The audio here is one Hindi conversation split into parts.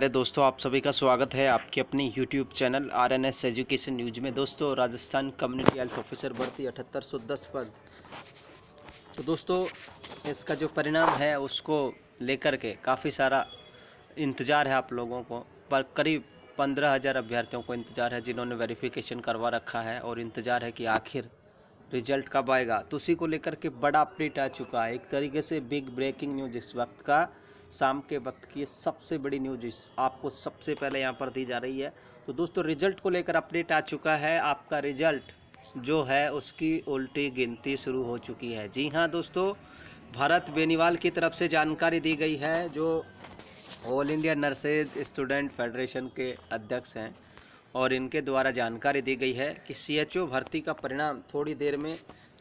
अरे दोस्तों आप सभी का स्वागत है आपके अपने YouTube channel R N S education news में दोस्तों राजस्थान कम्युनिटी हेल्थ ऑफिसर भर्ती अठहत्तर सौ दस पद तो दोस्तों इसका जो परिणाम है उसको लेकर के काफ़ी सारा इंतज़ार है आप लोगों को पर करीब पंद्रह हज़ार अभ्यर्थियों को इंतज़ार है जिन्होंने वेरिफिकेशन करवा रखा है और इंतज़ार है कि आखिर रिजल्ट कब आएगा तो उसी को लेकर के बड़ा अपडेट आ चुका है एक तरीके से बिग ब्रेकिंग न्यूज़ इस वक्त का शाम के वक्त की सबसे बड़ी न्यूज आपको सबसे पहले यहाँ पर दी जा रही है तो दोस्तों रिजल्ट को लेकर अपडेट आ चुका है आपका रिजल्ट जो है उसकी उल्टी गिनती शुरू हो चुकी है जी हाँ दोस्तों भरत बेनीवाल की तरफ से जानकारी दी गई है जो all India nurses student federation के अध्यक्ष हैं और इनके द्वारा जानकारी दी गई है कि सीएचओ भर्ती का परिणाम थोड़ी देर में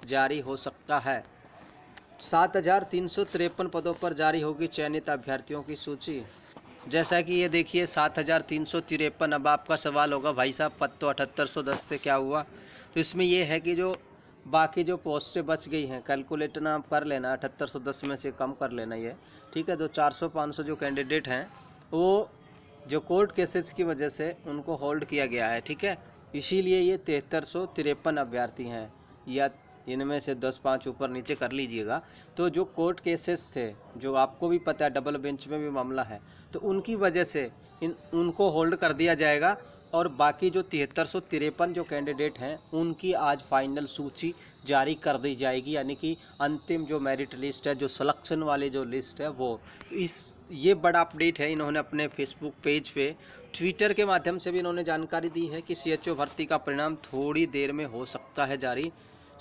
जारी हो सकता है सात हज़ार तीन सौ तिरपन पदों पर जारी होगी चयनित अभ्यर्थियों की सूची जैसा कि ये देखिए सात हज़ार तीन सौ तिरपन अब आपका सवाल होगा भाई साहब पद तो अठहत्तर सौ दस से क्या हुआ तो इसमें यह है कि जो बाकी जो पोस्टें बच गई हैं कैलकुलेटर ना आप कर लेना अठहत्तर सौ दस में से कम कर लेना ये ठीक है जो तो चार सौ पाँच सौ जो कैंडिडेट हैं वो जो कोर्ट केसेस की वजह से उनको होल्ड किया गया है ठीक है इसीलिए ये तिहत्तर सौ तिरपन अभ्यर्थी हैं या इनमें से दस पाँच ऊपर नीचे कर लीजिएगा तो जो कोर्ट केसेस थे जो आपको भी पता है डबल बेंच में भी मामला है तो उनकी वजह से इन उनको होल्ड कर दिया जाएगा और बाकी जो तिहत्तर सौ तिरपन जो कैंडिडेट हैं उनकी आज फाइनल सूची जारी कर दी जाएगी यानी कि अंतिम जो मेरिट लिस्ट है जो सलेक्शन वाली जो लिस्ट है वो तो इस ये बड़ा अपडेट है इन्होंने अपने फेसबुक पेज पे ट्विटर के माध्यम से भी इन्होंने जानकारी दी है कि सी भर्ती का परिणाम थोड़ी देर में हो सकता है जारी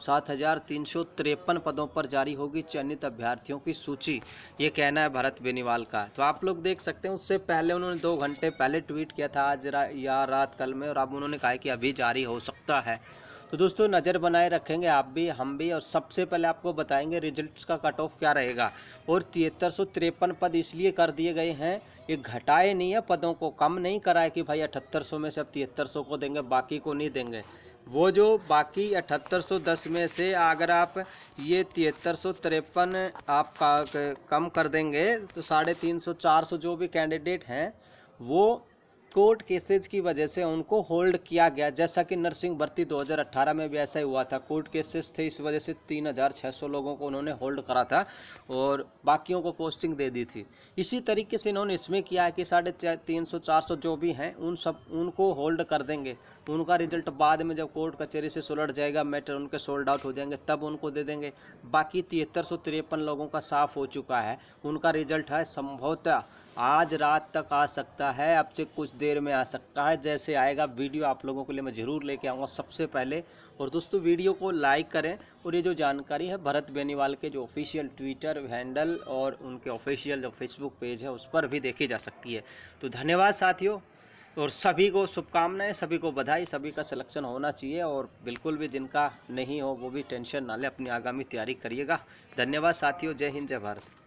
सात हजार तीन सौ तिरपन पदों पर जारी होगी चयनित अभ्यर्थियों की सूची ये कहना है भरत बेनीवाल का तो आप लोग देख सकते हैं उससे पहले उन्होंने दो घंटे पहले ट्वीट किया था आज रा, या रात कल में और अब उन्होंने कहा कि अभी जारी हो सकता है तो दोस्तों नज़र बनाए रखेंगे आप भी हम भी और सबसे पहले आपको बताएंगे रिजल्ट्स का कट ऑफ क्या रहेगा और तिहत्तर सौ तिरपन पद इसलिए कर दिए गए हैं ये घटाए नहीं है पदों को कम नहीं कराए कि भाई अठहत्तर सौ में से अब तिहत्तर सौ को देंगे बाकी को नहीं देंगे वो जो बाकी अठहत्तर सौ दस में से अगर आप ये तिहत्तर सौ तिरपन आप कम कर देंगे तो साढ़े तीन सौ चार सौ जो भी कैंडिडेट हैं वो कोर्ट केसेज की वजह से उनको होल्ड किया गया जैसा कि नर्सिंग भर्ती 2018 में भी ऐसा ही हुआ था कोर्ट केसेस थे इस वजह से 3,600 लोगों को उन्होंने होल्ड करा था और बाकियों को पोस्टिंग दे दी थी इसी तरीके से इन्होंने इसमें किया है कि साढ़े तीन सौ चार जो भी हैं उन सब उनको होल्ड कर देंगे उनका रिजल्ट बाद में जब कोर्ट कचहरी से सुलट जाएगा मैटर उनके सोल्ड आउट हो जाएंगे तब उनको दे देंगे बाकी तिहत्तर लोगों का साफ हो चुका है उनका रिजल्ट है संभवतः आज रात तक आ सकता है अब से कुछ देर में आ सकता है जैसे आएगा वीडियो आप लोगों के लिए मैं ज़रूर लेके आऊँगा सबसे पहले और दोस्तों वीडियो को लाइक करें और ये जो जानकारी है भरत बेनीवाल के जो ऑफिशियल ट्विटर हैंडल और उनके ऑफिशियल जो फेसबुक पेज है उस पर भी देखी जा सकती है तो धन्यवाद साथियों और सभी को शुभकामनाएं सभी को बधाई सभी का सिलेक्शन होना चाहिए और बिल्कुल भी जिनका नहीं हो वो भी टेंशन ना ले अपनी आगामी तैयारी करिएगा धन्यवाद साथियों जय हिंद जय भारत